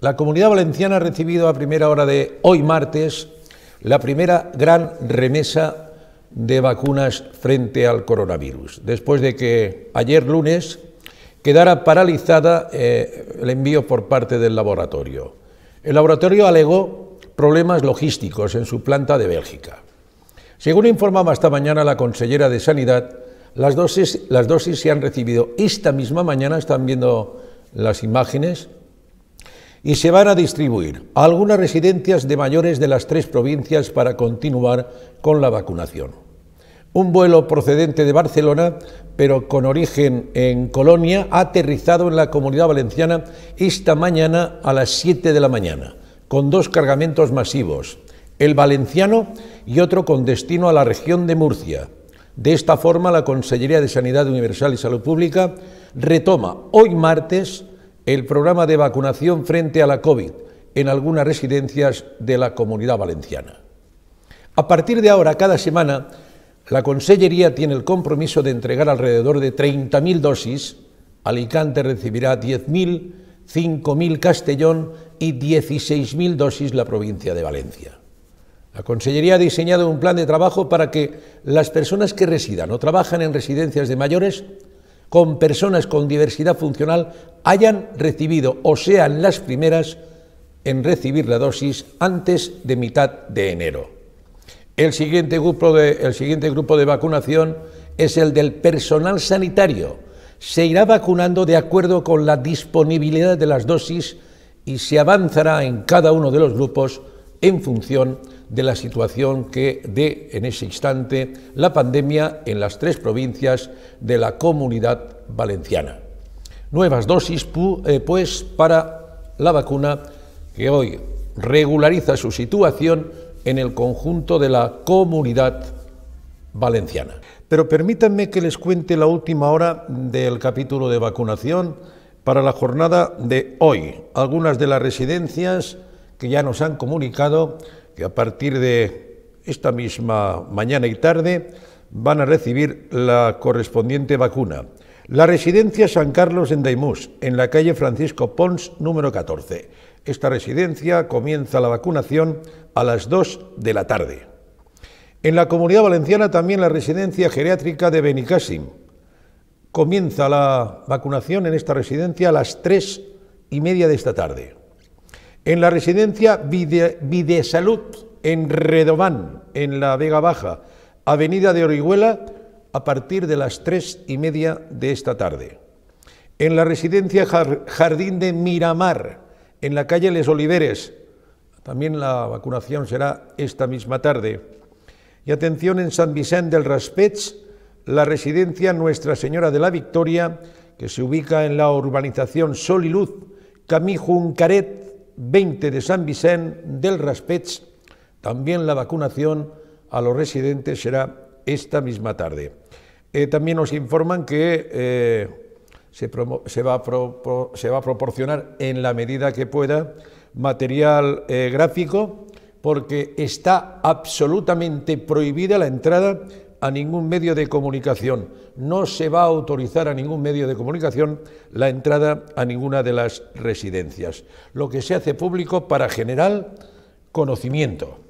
La comunidad valenciana ha recibido a primera hora de hoy martes la primera gran remesa de vacunas frente al coronavirus, después de que ayer lunes quedara paralizada eh, el envío por parte del laboratorio. El laboratorio alegó problemas logísticos en su planta de Bélgica. Según informaba esta mañana la consellera de Sanidad, dosis, las dosis se han recibido esta misma mañana, están viendo las imágenes, y se van a distribuir a algunas residencias de mayores de las tres provincias para continuar con la vacunación. Un vuelo procedente de Barcelona, pero con origen en Colonia, ha aterrizado en la Comunidad Valenciana esta mañana a las 7 de la mañana, con dos cargamentos masivos, el valenciano y otro con destino a la región de Murcia. De esta forma, la Consellería de Sanidad Universal y Salud Pública retoma hoy martes el programa de vacunación frente a la COVID en algunas residencias de la comunidad valenciana. A partir de ahora, cada semana, la Consellería tiene el compromiso de entregar alrededor de 30.000 dosis. Alicante recibirá 10.000, 5.000 Castellón y 16.000 dosis la provincia de Valencia. La Consellería ha diseñado un plan de trabajo para que las personas que residan o trabajan en residencias de mayores con personas con diversidad funcional hayan recibido o sean las primeras en recibir la dosis antes de mitad de enero. El siguiente grupo de, el siguiente grupo de vacunación es el del personal sanitario. Se irá vacunando de acuerdo con la disponibilidad de las dosis y se avanzará en cada uno de los grupos en función de de la situación que dé en ese instante la pandemia en las tres provincias de la comunidad valenciana. Nuevas dosis, eh, pues, para la vacuna que hoy regulariza su situación en el conjunto de la comunidad valenciana. Pero permítanme que les cuente la última hora del capítulo de vacunación para la jornada de hoy. Algunas de las residencias que ya nos han comunicado que a partir de esta misma mañana y tarde van a recibir la correspondiente vacuna. La residencia San Carlos en Daimús, en la calle Francisco Pons, número 14. Esta residencia comienza la vacunación a las 2 de la tarde. En la Comunidad Valenciana también la residencia geriátrica de Benicassim. Comienza la vacunación en esta residencia a las 3 y media de esta tarde. En la residencia Videsalud, en Redobán, en la Vega Baja, Avenida de Orihuela, a partir de las tres y media de esta tarde. En la residencia Jardín de Miramar, en la calle Les Oliveres, también la vacunación será esta misma tarde. Y atención en San Vicente del Raspech, la residencia Nuestra Señora de la Victoria, que se ubica en la urbanización Sol y Luz, Camí 20 de San Vicente del Raspets, también la vacunación a los residentes será esta misma tarde. Eh, también nos informan que eh, se, va a proporcionar en la medida que pueda material eh, gráfico porque está absolutamente prohibida la entrada a ningún medio de comunicación, no se va a autorizar a ningún medio de comunicación la entrada a ninguna de las residencias. Lo que se hace público para generar conocimiento.